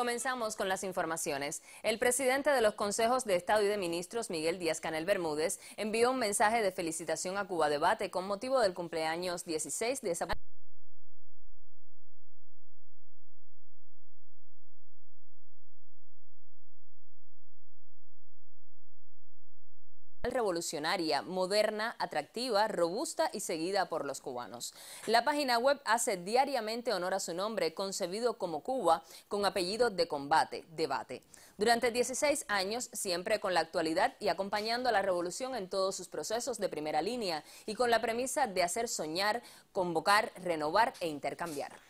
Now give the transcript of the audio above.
Comenzamos con las informaciones. El presidente de los consejos de Estado y de Ministros, Miguel Díaz-Canel Bermúdez, envió un mensaje de felicitación a Cuba Debate con motivo del cumpleaños 16 de esa... revolucionaria, moderna, atractiva, robusta y seguida por los cubanos. La página web hace diariamente honor a su nombre, concebido como Cuba, con apellido de combate, debate. Durante 16 años, siempre con la actualidad y acompañando a la revolución en todos sus procesos de primera línea y con la premisa de hacer soñar, convocar, renovar e intercambiar.